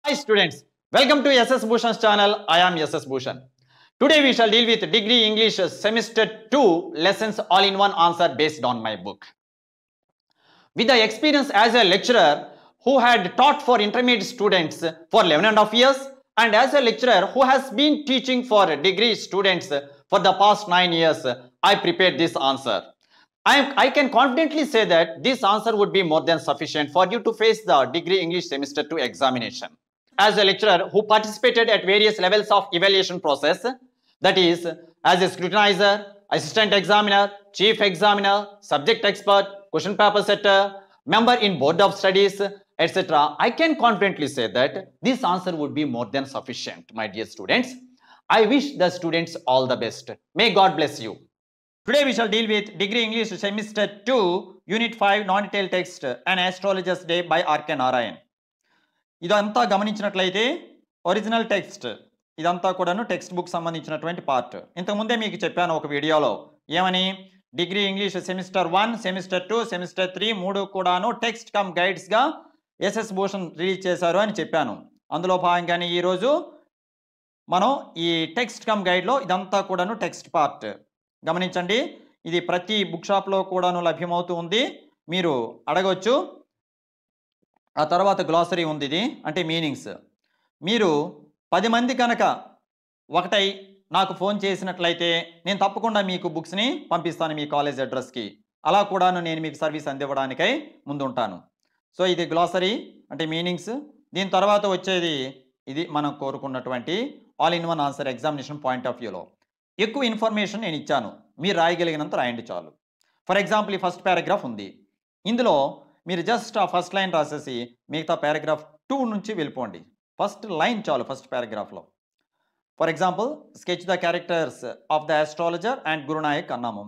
Hi students, welcome to SS Bhushan's channel. I am SS Bhushan. Today we shall deal with degree English semester 2 lessons all in one answer based on my book. With the experience as a lecturer who had taught for intermediate students for 11 and a half years and as a lecturer who has been teaching for degree students for the past 9 years, I prepared this answer. I, I can confidently say that this answer would be more than sufficient for you to face the degree English semester 2 examination. As a lecturer who participated at various levels of evaluation process, that is, as a scrutinizer, assistant examiner, chief examiner, subject expert, question paper setter, member in board of studies, etc. I can confidently say that this answer would be more than sufficient, my dear students. I wish the students all the best. May God bless you. Today we shall deal with Degree English Semester 2, Unit 5, Non-Detail Text, An Astrologer's Day by R.K. Narayan. ఇదంతా గమనించినట్లయితే original text ఇదంతా కూడాను text book సంబంధించినటువంటి part ఇంతకుముందే మీకు చెప్పాను ఒక వీడియోలో ఏమని degree English semester one semester two semester three మూడు కూడాను టెక్స్ట్ కమ్ గైడ్స్గా ఎస్ఎస్ భూషణ్ రిలీజ్ చేశారు అని చెప్పాను అందులో భాగంగానే ఈరోజు మనం ఈ టెక్స్ట్ కమ్ గైడ్లో ఇదంతా కూడాను టెక్స్ట్ పార్ట్ గమనించండి ఇది ప్రతి బుక్ షాప్లో కూడాను లభ్యమవుతూ ఉంది మీరు అడగవచ్చు ఆ తర్వాత గ్లాసరీ ఉంది ఇది అంటే మీనింగ్స్ మీరు పది మంది కనుక ఒకటై నాకు ఫోన్ చేసినట్లయితే నేను తప్పకుండా మీకు బుక్స్ని పంపిస్తాను మీ కాలేజ్ అడ్రస్కి అలా కూడాను నేను మీకు సర్వీస్ అందివ్వడానికై ముందుంటాను సో ఇది గ్లాసరీ అంటే మీనింగ్స్ దీని తర్వాత వచ్చేది ఇది మనం కోరుకున్నటువంటి all in one answer examination point of వ్యూలో ఎక్కువ ఇన్ఫర్మేషన్ నేను ఇచ్చాను మీరు రాయగలిగినంత రాయండి చాలు ఫర్ ఎగ్జాంపుల్ ఈ ఫస్ట్ పారాగ్రాఫ్ ఉంది ఇందులో మీరు జస్ట్ ఆ ఫస్ట్ లైన్ రాసేసి మిగతా పారాగ్రాఫ్ టూ నుంచి వెళ్ళిపోండి ఫస్ట్ లైన్ చాలు ఫస్ట్ పారాగ్రాఫ్లో for example sketch the characters of the astrologer and Guru Nayak అన్నాము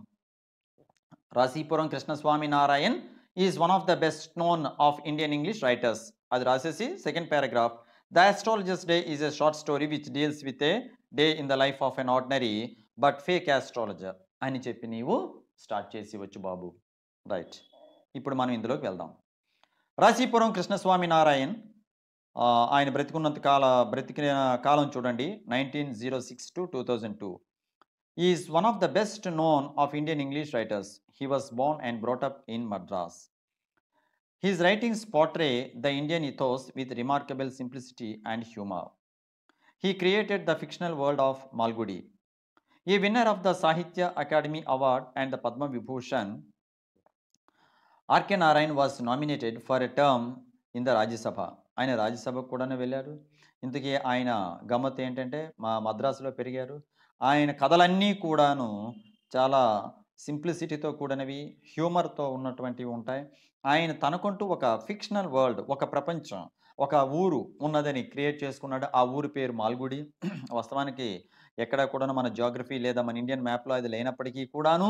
Rasipuram Krishnaswami Narayan is one of the best known of Indian English writers అది రాసేసి second paragraph the astrologer's day is a short story which deals with a day in the life of an ordinary but fake astrologer అని చెప్పి నీవు start చేసి వచ్చు బాబు right ఇప్పుడు మనం ఇందులోకి వెళ్దాం రాశీపురం కృష్ణస్వామి నారాయణ్ ఆయన బ్రతికున్నంత కాల బ్రతికిన కాలం చూడండి nineteen zero six to two thousand two is one of the best known of Indian English writers he was born and brought up in Madras his writings portray the Indian ethos with remarkable simplicity and humour he created the fictional world of Malgudi A winner of the Sahitya Akademi award and the Padma Vibhushan R K Narayan was nominated for a term in the Rajya Sabha ఆయన రాజ్యసభకు కూడానే వెళ్ళారు ఇంతకీ ఆయన గమ్మత్ ఏంటంటే మా మద్రాసులో పెరిగారు ఆయన కథలన్నీ కూడాను చాలా సింప్లిసిటీతో కూడినవి హ్యూమర్తో ఉన్నటువంటివి ఉంటాయి ఆయన తనకుంటూ ఒక ఫిక్షనల్ వరల్డ్ ఒక ప్రపంచం ఒక ఊరు ఉన్నదని క్రియేట్ చేసుకున్నాడు ఆ ఊరి పేరు మాల్గుడి వాస్తవానికి ఎక్కడ కూడా మన జాగ్రఫీ లేదా మన ఇండియన్ మ్యాప్లో అది లేనప్పటికీ కూడాను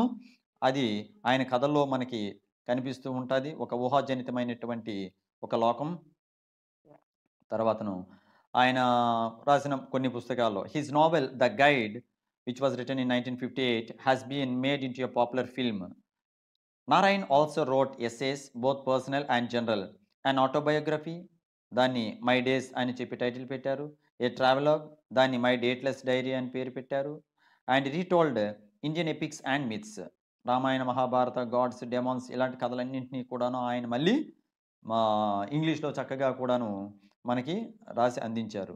అది ఆయన కథల్లో మనకి కనిపిస్తూ ఉంటుంది ఒక ఊహాజనితమైనటువంటి ఒక లోకం తర్వాతను ఆయన రాసిన కొన్ని పుస్తకాల్లో his novel the guide written in nineteen fifty eight has been made into a popular film Narayan also wrote essays both personal and general and autobiography దాన్ని మై డేస్ అని చెప్పి టైటిల్ పెట్టారు ఏ ట్రావెలాగ్ దాన్ని my dateless diary అని పేరు పెట్టారు and retold Indian epics and myths Ramayana Mahabharata gods demons ఇలాంటి కథలన్నింటినీ కూడాను ఆయన మళ్ళీ మా ఇంగ్లీష్లో చక్కగా కూడాను మనకి రాసి అందించారు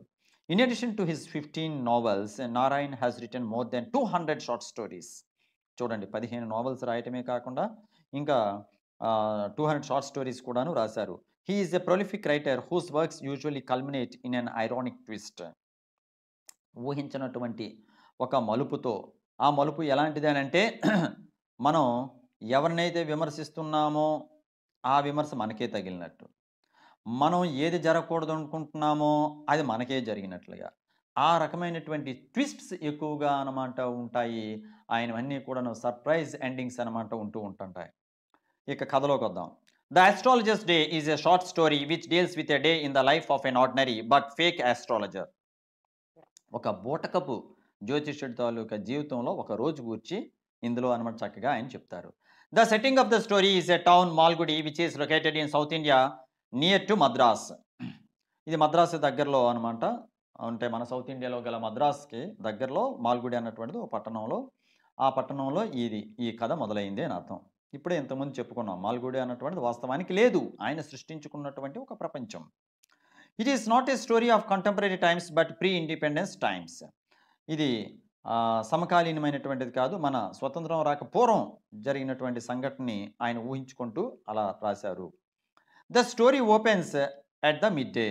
in addition to his fifteen novels Narayan has written more than two hundred short stories చూడండి పదిహేను నావెల్స్ రాయటమే కాకుండా ఇంకా టూ హండ్రెడ్ షార్ట్ స్టోరీస్ కూడాను రాశారు He is a prolific writer whose works usually culminate in an ironic twist. ఊహించినటువంటి ఒక మలుపుతో ఆ మలుపు ఎలాంటిది అని అంటే మనం ఎవరినైతే విమర్శిస్తున్నామో ఆ విమర్శ మనకే తగిలినట్టు మనం ఏది జరగకూడదు అనుకుంటున్నామో అది మనకే జరిగినట్లుగా ఆ రకమైనటువంటి ట్విస్ట్స్ ఎక్కువగా అనమాట ఉంటాయి ఆయనవన్నీ కూడా సర్ప్రైజ్ ఎండింగ్స్ అనమాట ఉంటూ ఉంటుంటాయి ఇక కథలోకి వద్దాం The Astrologer's Day is a short story which deals with a day in the life of an ordinary but fake astrologer. ఒక బూటకపు జ్యోతిష్యుడి తాలూకా జీవితంలో ఒక రోజు కూర్చి ఇందులో అనమాట చక్కగా ఆయన చెప్తారు the setting of the story is a town Malgudi which is located in south India near to Madras ఇది మద్రాసు దగ్గరలో అనమాట అంటే మన సౌత్ ఇండియాలో గల మద్రాస్కి దగ్గరలో మాల్గుడి అన్నటువంటిది ఒక పట్టణంలో ఆ పట్టణంలో ఇది ఈ కథ మొదలైంది అని అర్థం ఇప్పుడే ఎంతమంది చెప్పుకున్నాం మాల్గుడి అన్నటువంటిది వాస్తవానికి లేదు ఆయన సృష్టించుకున్నటువంటి ఒక ప్రపంచం it is not a story of contemporary times but pre independence times ఇది సమకాలీనమైనటువంటిది కాదు మన స్వతంత్రం రాక పూర్వం జరిగినటువంటి సంఘటనని ఆయన ఊహించుకుంటూ అలా రాశారు the story opens at the midday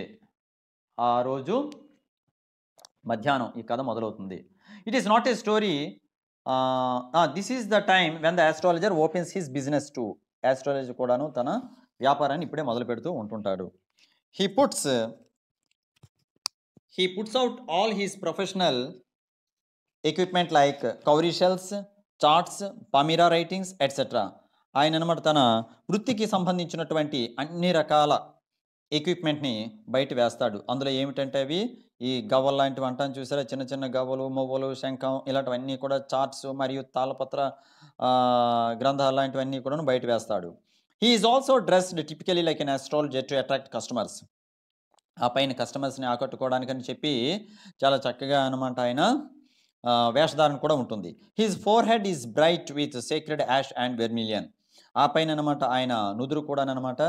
ఆ రోజు మధ్యాహ్నం ఈ కథ మొదలవుతుంది it is not a story this is the time when the astrologer opens his business to astrology కూడాను తన వ్యాపారాన్ని ఇప్పుడే మొదలు పెడుతూ ఉంటుంటాడు he puts he puts out all his professional equipment like cowrie shells charts palmyra writings etcetera ఆయన అనమాట తన వృత్తికి సంబంధించినటువంటి అన్ని రకాల ఎక్విప్మెంట్ని బయట వేస్తాడు అందులో ఏమిటంటే అవి ఈ గవ్వలు లాంటివి అంటాను చూసారా చిన్న చిన్న గవ్వలు మొవ్వలు శంఖం ఇలాంటివన్నీ కూడా చార్ట్స్ మరియు తాళపత్ర గ్రంథాలు లాంటివన్నీ కూడా బయట వేస్తాడు he is also dressed typically like an astrologer to attract customers ఆ పైన కస్టమర్స్ని ఆకట్టుకోవడానికని చెప్పి చాలా చక్కగా అనమాట ఆయన వేషధారణ కూడా ఉంటుంది his forehead is bright with sacred ash and vermilion ఆ పైన అనమాట ఆయన నుదురు కూడా అనమాట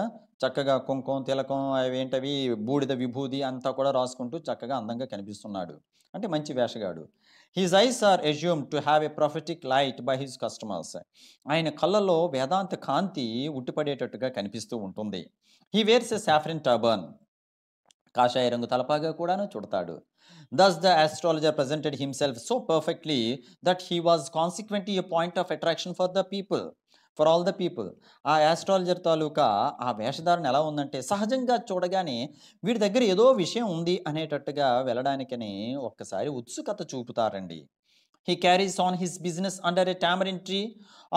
చక్కగా కుంకుమ తిలకం అవేంటవి బూడిద విభూది అంతా కూడా రాసుకుంటూ చక్కగా అందంగా కనిపిస్తున్నాడు అంటే మంచి వేషగాడు his eyes are assume to have a prophetic light by his customers ఆయన కళ్ళలో వేదాంత కాంతి ఉట్టిపడేటట్టుగా కనిపిస్తూ ఉంటుంది he wears a saffron turban కాషాయ రంగు తలపాగా కూడాను చుడతాడు thus the astrologer presented himself so perfectly that he was consequently a point of attraction for the people for all the people ఆ యాస్ట్రాలజర్ తాలూకా ఆ వేషధారణ ఎలా ఉందంటే సహజంగా చూడగానే వీడి దగ్గర ఏదో విషయం ఉంది అనేటట్టుగా వెళ్ళడానికని ఒక్కసారి ఉత్సుకత చూపుతారండి he carries on his business under a tamarind tree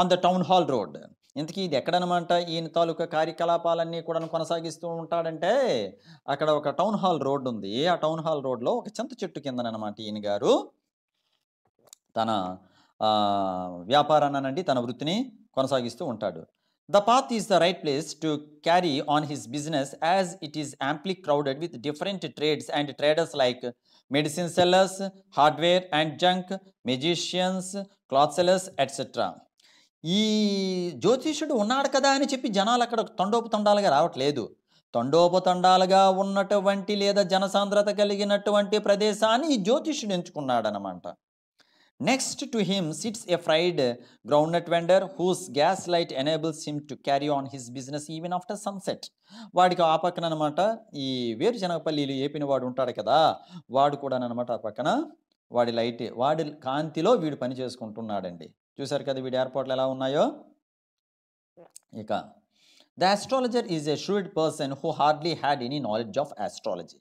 on the town hall road ఇంతకీ ఇది ఎక్కడనమాట ఈయన తాలూకా కార్యకలాపాలన్నీ కూడా కొనసాగిస్తూ ఉంటాడంటే అక్కడ ఒక టౌన్ హాల్ రోడ్ ఉంది ఆ టౌన్ హాల్ రోడ్లో ఒక చింత చెట్టు కిందనమాట ఈయన గారు తన వ్యాపారాన్ని తన వృత్తిని కొనసాగిస్తూ ఉంటాడు the path is the right place to carry on his business as it is amply crowded with different trades and traders like medicine sellers hardware and junk magicians cloth sellers etcetera ఈ జ్యోతిష్యుడు ఉన్నాడు కదా అని చెప్పి జనాలు అక్కడ తొండోపతండాలుగా రావట్లేదు తొండోపతండాలుగా ఉన్నటువంటి లేదా జనసాంద్రత కలిగినటువంటి ప్రదేశాన్ని ఈ జ్యోతిష్యుడు ఎంచుకున్నాడనమాట Next to him sits a fried groundnut vendor whose gaslight enables him to carry on his business even after sunset. వాడికి ఆ పక్కన అనమాట ఈ వేరుశనగపల్లీలు ఏపిన వాడు ఉంటాడు కదా వాడు కూడా అనమాట ఆ పక్కన వాడి లైట్ వాడి కాంతిలో వీడు పని చేసుకుంటున్నాడండి చూశారు కదా వీడి ఏర్పాట్లు ఎలా ఉన్నాయో ఇక the astrologer is a shrewd person who hardly had any knowledge of astrology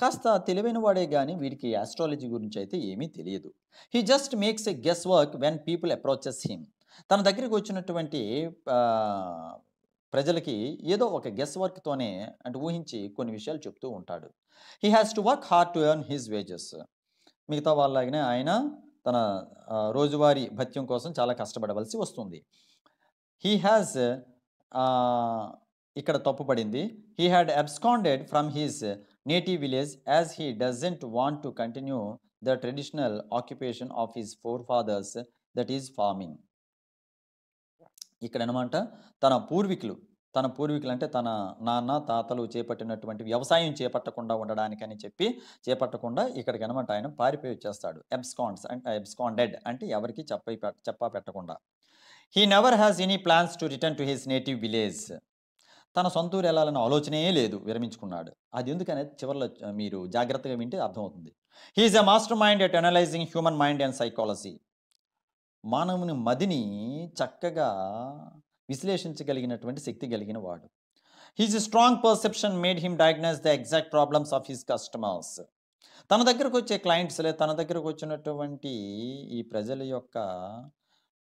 కాస్త తెలివైన వాడే కానీ వీడికి ఆస్ట్రాలజీ గురించి అయితే ఏమీ తెలియదు he just makes a guesswork when people approaches him తన దగ్గరికి వచ్చినటువంటి ప్రజలకి ఏదో ఒక గెస్ వర్క్తోనే అంటే ఊహించి కొన్ని విషయాలు చెప్తూ ఉంటాడు he has to work hard to earn his wages మిగతా వాళ్ళగానే ఆయన తన రోజువారీ భత్యం కోసం చాలా కష్టపడవలసి వస్తుంది హీ హ్యాస్ ఇక్కడ తప్పుపడింది he had absconded from his native village as he doesn't want to continue the traditional occupation of his forefathers that is farming. ఇక్కడ అనమాట తన పూర్వీకులు తన పూర్వీకులు అంటే తన నాన్న తాతలు చేపట్టినటువంటి వ్యవసాయం చేపట్టకుండా ఉండడానికని చెప్పి చేపట్టకుండా ఇక్కడికి అనమాట ఆయన పారిపోయి వచ్చేస్తాడు ఎబ్స్కాన్స్ అంటే ఎబ్స్కాండెడ్ అంటే ఎవరికి చెప్ప చెప్పా పెట్టకుండా he never has any plans to return to his native village తన సొంత ఊరు వెళ్ళాలన్న ఆలోచనే లేదు విరమించుకున్నాడు అది ఎందుకనే చివరిలో మీరు జాగ్రత్తగా వింటే అర్థమవుతుంది he is a mastermind at analysing human mind and psychology మానవుని మదిని చక్కగా విశ్లేషించగలిగినటువంటి శక్తి కలిగిన వాడు his strong perception made him diagnose the exact problems of his customers తన దగ్గరకు వచ్చే క్లయింట్స్లే తన దగ్గరకు వచ్చినటువంటి ఈ ప్రజల యొక్క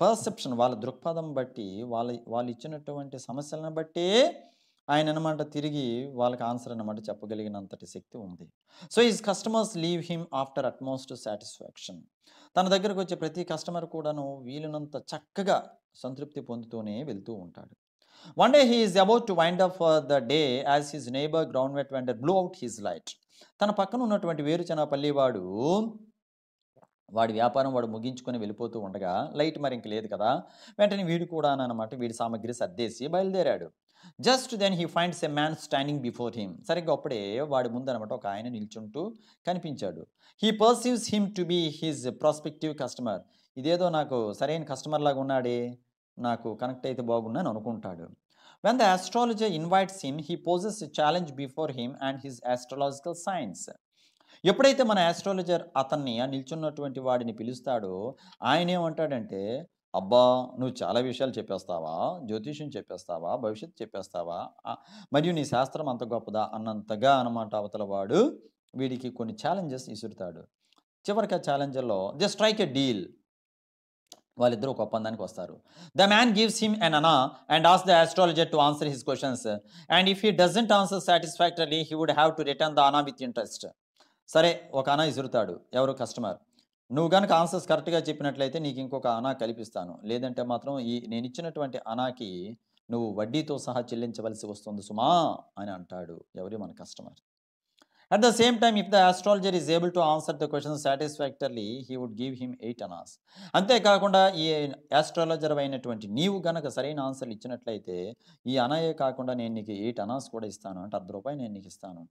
పర్సెప్షన్ వాళ్ళ దృక్పథం బట్టి వాళ్ళ వాళ్ళు ఇచ్చినటువంటి సమస్యలను బట్టి ఆయన అనమాట తిరిగి వాళ్ళకి ఆన్సర్ అనమాట చెప్పగలిగినంతటి శక్తి ఉంది so is customers leave him after utmost satisfaction తన దగ్గరకు వచ్చే ప్రతి కస్టమర్ కూడాను వీలునంత చక్కగా సంతృప్తి పొందుతూనే వెళ్తూ ఉంటాడు one day he is about to wind up for the day as his neighbour groundnut vendor blew out his light తన పక్కన ఉన్నటువంటి వేరుచన పల్లివాడు వాడి వ్యాపారం వాడు ముగించుకొని వెళ్ళిపోతూ ఉండగా లైట్ మరి ఇంక లేదు కదా వెంటనే వీడు కూడా అనమాట వీడి సామాగ్రి సర్దేసి బయలుదేరాడు just then he finds a man standing before him సరిగ్గా అప్పుడే వాడి ముందు అనమాట ఒక ఆయన నిల్చుంటూ కనిపించాడు he perceives him to be his prospective customer ఇదేదో నాకు సరైన కస్టమర్ లాగా ఉన్నాడే నాకు కనెక్ట్ అయితే బాగున్నాను అనుకుంటాడు when the astrologer invites him he poses challenge before him and his astrological science ఎప్పుడైతే మన యాస్ట్రాలజర్ అతన్ని నిల్చున్నటువంటి వాడిని పిలుస్తాడో ఆయన ఏమంటాడంటే అబ్బా నువ్వు చాలా విషయాలు చెప్పేస్తావా జ్యోతిష్యం చెప్పేస్తావా భవిష్యత్తు చెప్పేస్తావా మరియు నీ శాస్త్రం అంత గొప్పదా అన్నంతగా అనమాట అవతల వాడు వీడికి కొన్ని ఛాలెంజెస్ ఇసురుతాడు చివరికి ఆ ఛాలెంజర్లో దే స్ట్రైక్ ఎ డీల్ వాళ్ళిద్దరూ ఒక ఒప్పందానికి వస్తారు the man gives him an anna and as the astrologer to answer his questions and if he doesn't answer satisfactory he would have to return the anna with interest సరే ఒక అనా ఇసురుతాడు ఎవరు customer నువ్వు కనుక ఆన్సర్స్ కరెక్ట్గా చెప్పినట్లయితే నీకు ఇంకొక అనా కల్పిస్తాను లేదంటే మాత్రం ఈ నేను ఇచ్చినటువంటి అనాకి నువ్వు వడ్డీతో సహా చెల్లించవలసి వస్తుంది సుమా అని అంటాడు ఎవరి మన customer at the same time, if the astrologer is able to answer the question satisfactorily he would give him eight annas అంతేకాకుండా ఈ యాస్ట్రాలజర్ అయినటువంటి నీవు గనక సరైన ఆన్సర్లు ఇచ్చినట్లయితే ఈ అనాయే కాకుండా నేను నీకు ఎయిట్ అనాస్ కూడా ఇస్తాను అంటే అర్ధ రూపాయి నేను నీకు ఇస్తాను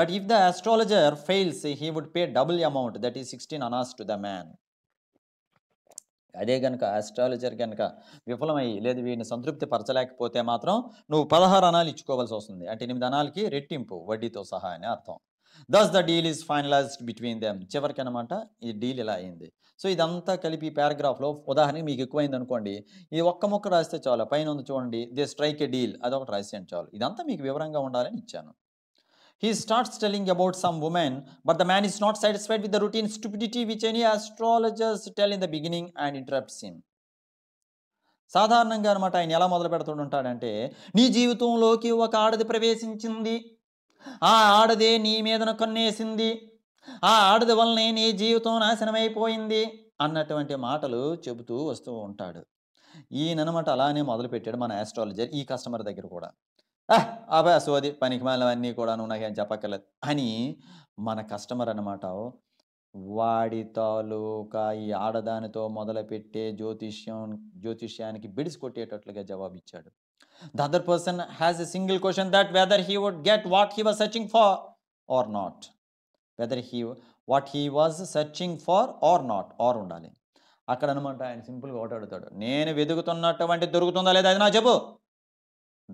but if the astrologer fails he would pay double amount that ఈ sixteen annas to the man అదే గనక ఆస్ట్రాలజర్ కనుక విఫలమై లేదు వీడిని సంతృప్తి పరచలేకపోతే మాత్రం నువ్వు పదహారు అనాలు ఇచ్చుకోవాల్సి వస్తుంది అంటే ఎనిమిది అనాలకి రెట్టింపు వడ్డీతో సహా అని అర్థం thus the deal is finalised between them చివరికి అనమాట ఈ డీల్ ఇలా అయింది సో ఇదంతా కలిపి పారాగ్రాఫ్లో ఉదాహరణకి మీకు ఎక్కువైంది అనుకోండి ఇది ఒక్క ముక్క రాస్తే చాలు పైన ఉంది చూడండి ది స్ట్రైక్ ఎ డీల్ అదొకటి రాసేయండి చాలు ఇదంతా మీకు వివరంగా ఉండాలని ఇచ్చాను he starts telling about some women but the man is not satisfied with the routine stupidity which any astrologers tell in the beginning and interrupts him సాధారణంగా అనమాట ఆయన ఎలా మొదలు పెడుతుంటాడంటే నీ జీవితంలోకి ఒక ఆడది ప్రవేశించింది ఆ ఆడదే నీ మీదను కన్నేసింది ఆ ఆడది వల్లనే నీ జీవితం నాశనమైపోయింది అన్నటువంటి మాటలు చెబుతూ వస్తూ ఉంటాడు ఈయనమాట అలానే మొదలుపెట్టాడు మన ఆస్ట్రాలజర్ ఈ కస్టమర్ దగ్గర కూడా అబ్బాయి సోది పనికి అన్నీ కూడా నువ్వు నాకేం చెప్పక్కర్లేదు అని మన కస్టమర్ అనమాట వాడి తాలూకా ఈ ఆడదానితో మొదలుపెట్టే జ్యోతిష్యం జ్యోతిష్యానికి బిడిసి కొట్టేటట్లుగా జవాబిచ్చాడు The other person has a single question that whether he would get what he was searching for or not. Whether he what he was searching for or not or ఉండాలి అక్కడ అనమాట ఆయన సింపుల్గా ఒకటి నేను వెతుకుతున్నటువంటి దొరుకుతుందా లేదా అది నా చెప్పు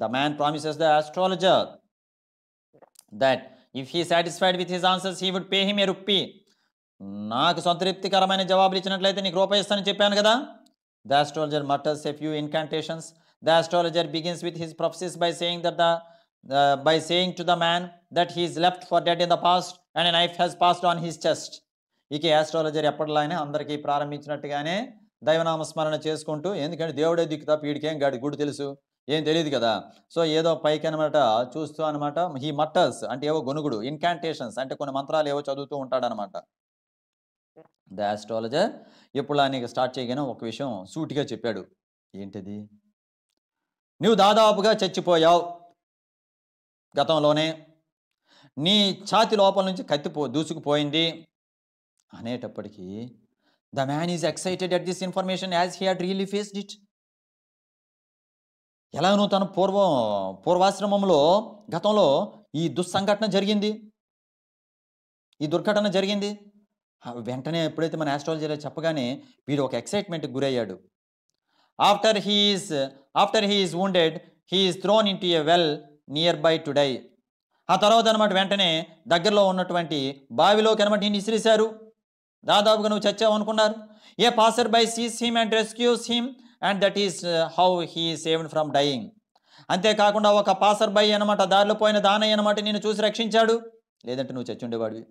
the man promises the astrologer that if he satisfied with his answers he would pay him a rupee నాకు సంతృప్తికరమైన జవాబులు ఇచ్చినట్లయితే నీకు రూపాయిస్తానని చెప్పాను కదా the astrologer mutters a few incantations The astrologer begins with his prophecies by saying that the uh, by saying to the man that he is left for dead in the past and a knife has passed on his chest. ఇక astrologer ఎప్పటిలానే అందరికీ ప్రారంభించినట్టుగానే దైవనామస్మరణ చేసుకుంటూ ఎందుకంటే దేవుడే దిక్కు తప్ప వీడికేం గాడి గుడి తెలుసు ఏం తెలియదు కదా సో ఏదో పైకి అనమాట చూస్తూ అనమాట హీ మట్టర్స్ అంటే ఏవో గొనుగుడు ఇన్కాంటేషన్స్ అంటే కొన్ని మంత్రాలు ఏవో చదువుతూ ఉంటాడనమాట ద ఆస్ట్రాలజర్ ఎప్పుడు ఆయనకి స్టార్ట్ చేయగానే ఒక విషయం సూటిగా చెప్పాడు ఏంటిది నువ్వు దాదాపుగా చచ్చిపోయావు గతంలోనే నీ ఛాతి లోపల నుంచి కత్తిపో దూసుకుపోయింది అనేటప్పటికీ the man is excited at this information as he had really faced it ఎలాగనో తన పూర్వం పూర్వాశ్రమంలో గతంలో ఈ దుస్సంఘటన జరిగింది ఈ దుర్ఘటన జరిగింది వెంటనే ఎప్పుడైతే మన ఆస్ట్రాలజీలో చెప్పగానే వీడు ఒక ఎక్సైట్మెంట్కి గురయ్యాడు after he's after he is wounded he is thrown into a well nearby to die ఆ తర్వాత అనమాట వెంటనే దగ్గరలో ఉన్నటువంటి బావిలోకి అనమాట నేను విసిరేశారు దాదాపుగా నువ్వు చచ్చావు అనుకున్నారు a passer by sees him and rescues him and that is how he saved from dying అంతేకాకుండా ఒక పాసర్ బై అనమాట దారిలో పోయిన దానయ్య అనమాట నేను చూసి రక్షించాడు లేదంటే నువ్వు చచ్చుండేవాడివి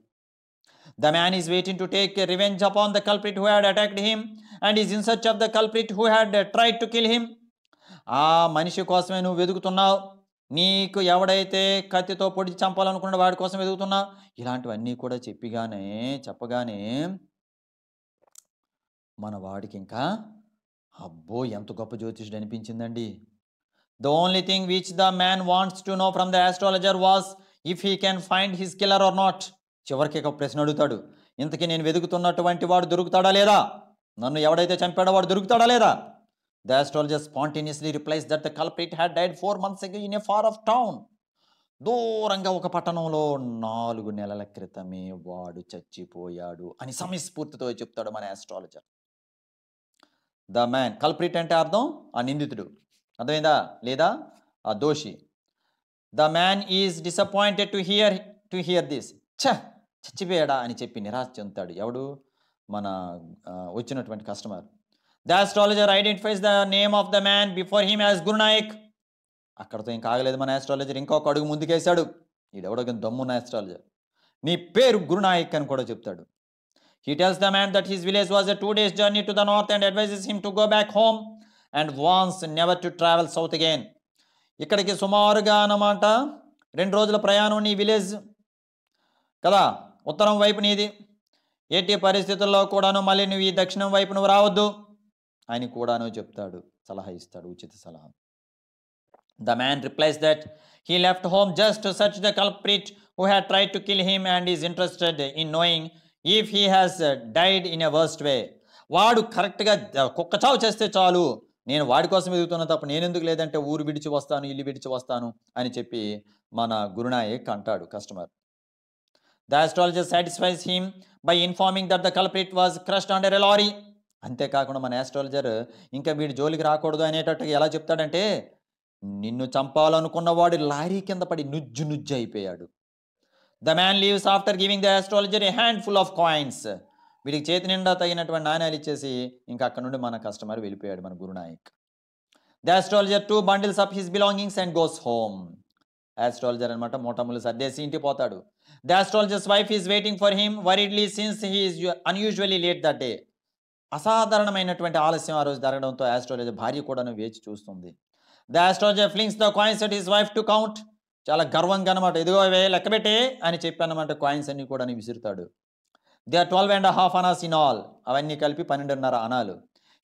the man is waiting to take revenge upon the culprit who had attacked him and is in search of the culprit who had try to kill him ఆ మనిషి కోసమే నువ్వు వెతుకుతున్నావు నీకు ఎవడైతే కత్తితో పొడి చంపాలనుకున్న వాడి కోసం వెతుకుతున్నావు ఇలాంటివన్నీ కూడా చెప్పిగానే చెప్పగానే మన వాడికి ఇంకా అబ్బో ఎంత గొప్ప జ్యోతిషుడు అనిపించిందండి the only thing which the man wants to know from the astrologer was if he can find his killer or not చివరికి ఒక ప్రశ్న అడుగుతాడు ఇంతకీ నేను వెతుకుతున్నటువంటి వాడు దొరుకుతాడా లేదా నన్ను ఎవడైతే చంపాడో వాడు దొరుకుతాడా లేదా The astrologer spontaneously replies that the culprit had died four months ago in a far off town. దూరంగా ఒక పట్టణంలో నాలుగు నెలల క్రితమే వాడు చచ్చిపోయాడు అని సమయస్ఫూర్తితో చెప్తాడు మన ఆస్ట్రాలజర్ ద మ్యాన్ కల్ప్రిట్ అంటే అర్థం ఆ నిందితుడు అర్థమైందా లేదా ఆ దోషి the man is disappointed to hear to hear this ఛ చచ్చిపోయాడా అని చెప్పి నిరాశ చెందుతాడు ఎవడు మన వచ్చినటువంటి customer the astrologer identifies the name of the man before him as Gurunayak అక్కడతో ఇంకా ఆగలేదు మన ఆస్ట్రాలజర్ ఇంకొక అడుగు ముందుకేశాడు ఈడెవడో దమ్మున్న ఆస్ట్రాలజర్ నీ పేరు గురునాయక్ అని కూడా చెప్తాడు he tells the man that his village was a two days journey to the north and advises him to go back home and warns never to travel south again ఇక్కడికి సుమారుగా అన్నమాట రెండు రోజుల ప్రయాణం నీ విలేజ్ కదా ఉత్తరం వైపు నీది ఏటీ పరిస్థితుల్లో కూడాను మళ్ళీ నువ్వు ఈ దక్షిణం వైపు నువ్వు రావద్దు ఆయన కూడాను చెప్తాడు సలహా ఇస్తాడు ఉచిత సలహా the man replies that he left home just to search the culprit who had try to kill him and is interested in knowing if he has died in a worst way వాడు కరెక్ట్గా కుక్క చావు చేస్తే చాలు నేను వాడి కోసం ఎదుగుతున్నా తప్ప నేను ఎందుకు లేదంటే ఊరు విడిచి వస్తాను ఇల్లు విడిచి వస్తాను అని చెప్పి మన గురునాయక్ అంటాడు customer the astrologer satisfies him by informing that the culprit was crushed under a lorry అంతేకాకుండా మన యాస్ట్రాలజర్ ఇంకా వీడి జోలికి రాకూడదు అనేటట్టుగా ఎలా చెప్తాడంటే నిన్ను చంపాలనుకున్నవాడు లారీ కింద పడి నుజ్జు నుజ్జు అయిపోయాడు the man leaves after giving the astrologer a handful of coins వీడికి చేతి నిండా తగినటువంటి నాణ్యాలు ఇచ్చేసి ఇంకా అక్కడ నుండి మన కస్టమర్ వెళ్ళిపోయాడు మన Gurunayak the astrologer too bundles of his belongings and goes home astrologer అనమాట మూటములు సర్దేసి ఇంటికి పోతాడు the astrologer's wife is waiting for him worriedly since he is unusually late that day అసాధారణమైనటువంటి ఆలస్యం ఆ రోజు జరగడంతో యాస్ట్రాలజీ భార్య కూడాను వేచి చూస్తుంది the astrologer flings the coins at his wife to count చాలా గర్వంగా అనమాట ఇదిగో వే లెక్కబెట్టే అని చెప్పి అనమాట కాయిన్స్ అన్ని కూడా విసురుతాడు they are twelve and half annas in all అవన్నీ కలిపి పన్నెండున్నర అనాలు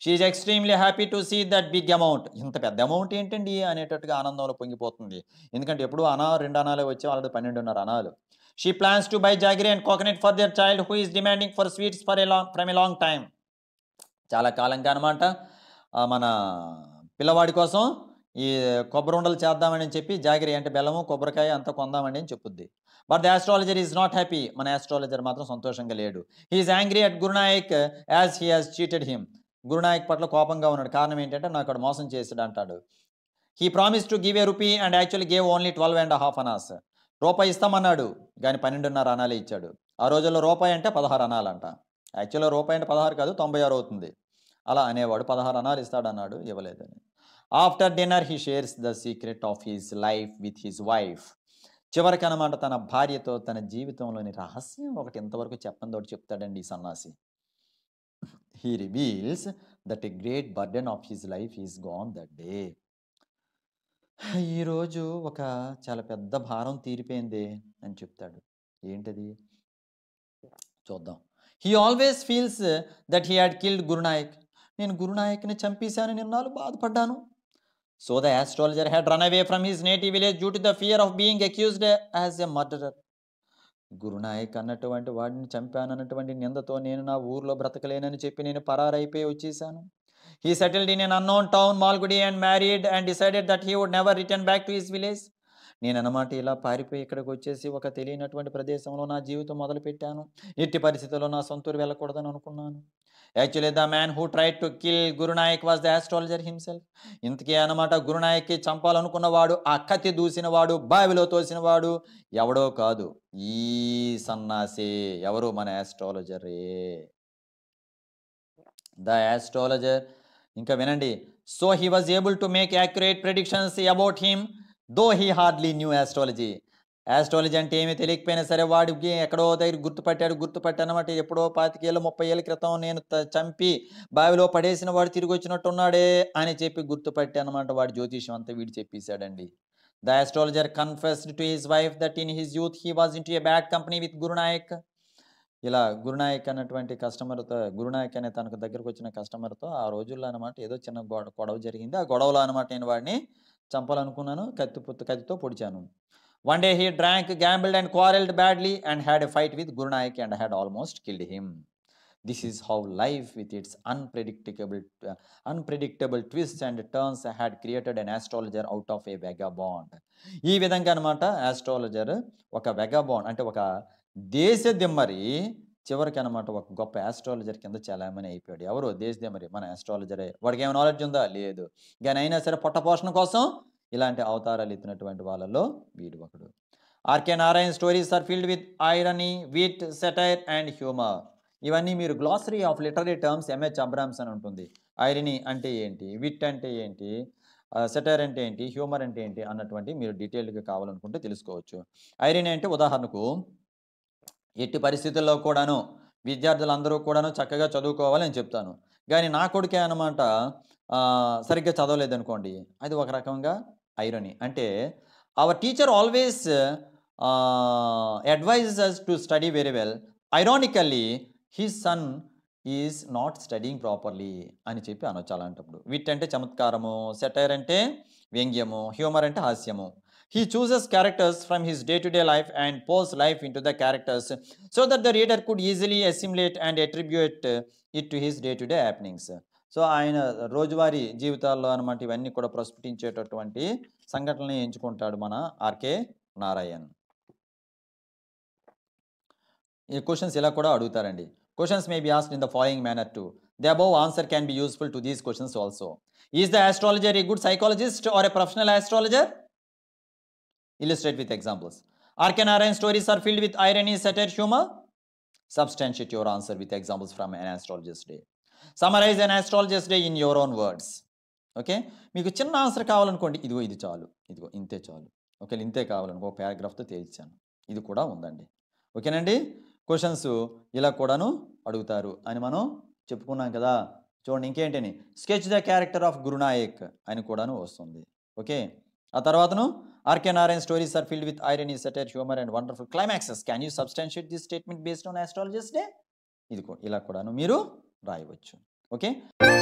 she's extremely happy to see that big amount ఇంత పెద్ద అమౌంట్ ఏంటండి అనేటట్టుగా ఆనందంలో పొంగిపోతుంది ఎందుకంటే ఎప్పుడు అనా రెండు అనాలే వచ్చి వాళ్ళది పన్నెండున్నర అనాలు she plans to buy jaggery and coconut for their child who is demanding for sweets for a long from a long time చాలా కాలంగా అనమాట మన పిల్లవాడి కోసం ఈ కొబ్బరి ఉండలు చేద్దామని చెప్పి జాగిరి అంటే బెల్లము కొబ్బరికాయ అంతా కొందామని అని చెప్పుద్ది but the astrologer is not happy మన ఆస్ట్రాలజర్ మాత్రం సంతోషంగా లేడు he's angry at Gurunayak as he has cheated him Gurunayak పట్ల కోపంగా ఉన్నాడు కారణం ఏంటంటే నాకు అక్కడ మోసం చేసాడు అంటాడు he promise to give a rupee and actually gave only twelve and half annas రూపాయి ఇస్తామన్నాడు కానీ పన్నెండున్నర అనాలే ఇచ్చాడు ఆ రోజుల్లో రూపాయి అంటే పదహారు అనాలంట యాక్చువల్గా రూపాయి అంటే పదహారు కాదు తొంభై ఆరు అవుతుంది అలా అనేవాడు పదహారు అనాలు అన్నాడు ఇవ్వలేదని after dinner he shares the secret of his life with his wife చివరికి అనమాట తన భార్యతో తన జీవితంలోని రహస్యం ఒకటి ఇంతవరకు చెప్పందోటి చెప్తాడండి ఈ సన్నాసి he reveals that a great burden of his life is gone that day ఈరోజు ఒక చాలా పెద్ద భారం తీరిపోయింది అని చెప్తాడు ఏంటది చూద్దాం he always feels that he had killed Gurunayak నేను గురునాయక్ని చంపేశాను నిన్నాలు బాధపడ్డాను so the astrologer had run away from his native village due to the fear of being accused as a murderer Gurunayak అన్నటువంటి వాడిని చంపానన్నటువంటి నిందతో నేను నా ఊర్లో బ్రతకలేనని చెప్పి నేను పరారైపోయి వచ్చేసాను he settled in an unknown town Malgudi and married and decided that he would never return back to his village నేను అన్నమాట ఇలా పారిపోయి ఇక్కడికి వచ్చేసి ఒక తెలియనటువంటి ప్రదేశంలో నా జీవితం మొదలుపెట్టాను ఎట్టి పరిస్థితుల్లో నా సొంతూరు వెళ్ళకూడదని అనుకున్నాను actually the man who try to kill Gurunayak was the astrologer himself ఇంతకీ అన్నమాట గురునాయక్కి చంపాలనుకున్నవాడు ఆ కత్తి దూసినవాడు బావిలో తోసినవాడు ఎవడో కాదు ఈ సన్నాసి ఎవరు మన యాస్ట్రాలజరే ద యాస్ట్రాలజర్ ఇంకా వినండి so he was able to make accurate predictions about him though he hardly knew astrology astrology అంటే ఏమీ తెలియకపోయినా సరే వాడికి ఎక్కడో దగ్గర గుర్తుపట్టాడు గుర్తుపట్టానమాట ఎప్పుడో పాతికేళ్ళు ముప్పై ఏళ్ళ క్రితం నేను చంపి బావిలో పడేసిన వాడు తిరిగి వచ్చినట్టున్నాడే అని చెప్పి గుర్తుపట్టానమాట వాడు జ్యోతిష్యం అంతా వీడు చెప్పేశాడండి the astrologer confessed to his wife that in his youth he was into a bad company with Gurunayak ఇలా గురునాయక్ అన్నటువంటి కస్టమర్తో గురునాయక్ అనే తనకు దగ్గరకు వచ్చిన కస్టమర్తో ఆ రోజుల్లో అనమాట ఏదో చిన్న గొడవ జరిగింది ఆ గొడవలో అనమాట నేను వాడిని చంపాలనుకున్నాను కత్తి కత్తితో పొడిచాను one day he drank gambled and quarrelled badly and had a fight with Gurunayak and had almost killed him this is how life with its unpredictable unpredictable twist and turns had created an astrologer out of a bond ఈ విధంగా అనమాట astrologer ఒక bond అంటే ఒక దేశ దిమ్మరి చివరికి అనమాట ఒక గొప్ప ఆస్ట్రాలజర్ కింద చలామణి అయిపోయాడు ఎవరు దేశదే మరి మన ఆస్ట్రాలజరే వాడికి ఏమైనా నాలెడ్జ్ ఉందా లేదు కానీ అయినా సరే పొట్టపోషణ కోసం ఇలాంటి అవతారాలు ఎత్తినటువంటి వాళ్ళలో వీడు ఒకడు R K Narayan stories are filled with irony wit satire and humour ఇవన్నీ మీరు glossary of literary terms M H Abrams అని ఉంటుంది ఐరనీ అంటే ఏంటి విట్ అంటే ఏంటి సెటైర్ అంటే ఏంటి హ్యూమర్ అంటే ఏంటి అన్నటువంటి మీరు డీటెయిల్గా కావాలనుకుంటే తెలుసుకోవచ్చు ఐరనీ అంటే ఉదాహరణకు ఎట్టి పరిస్థితుల్లో కూడాను విద్యార్థులందరూ కూడాను చక్కగా చదువుకోవాలని చెప్తాను కానీ నా కొడుకే అనమాట సరిగ్గా చదవలేదనుకోండి అది ఒక రకంగా ఐరోని అంటే our teacher always advises us to study very well ironically his son is not studying properly అని చెప్పి అనొచ్చాలంటప్పుడు అలాంటప్పుడు విట్ అంటే చమత్కారము సెటైర్ అంటే వ్యంగ్యము హ్యూమర్ అంటే హాస్యము He chooses characters from his day-to-day -day life and pours life into the characters so that the reader could easily assimilate and attribute uh, it to his day-to-day -day so ఆయన రోజువారీ జీవితాల్లో అనమాట ఇవన్నీ కూడా ప్రస్ఫుటించేటటువంటి సంఘటనలు ఎంచుకుంటాడు మన ఆర్కే నారాయణ్ ఈ questions ఇలా కూడా అడుగుతారండి questions may be asked in the following manner to the above answer can be useful to these questions also is the astrologer a good psychologist or a professional astrologer Illustrate with examples. Arcanarine stories are filled with irony, satire, humor. Substantiate your answer with examples from an astrologer's day. Summarize an astrologer's day in your own words. Okay మీకు చిన్న answer కావాలనుకోండి ఇదిగో ఇది చాలు ఇదిగో ఇంతే చాలు okay ఇంతే కావాలనుకో పారాగ్రాఫ్తో తేల్చాను ఇది కూడా ఉందండి ఓకేనండి క్వశ్చన్స్ ఇలా కూడాను అడుగుతారు అని మనం చెప్పుకున్నాం కదా చూడండి ఇంకేంటని sketch the character of Gurunayak అని కూడాను వస్తుంది ఓకే ఆ తర్వాతను R K Narayan stories are filled with irony satire humour and wonderful climaxes can you substantiate this statement based on astrologer's day ఇది ఇలా కూడాను మీరు రాయవచ్చు ఓకే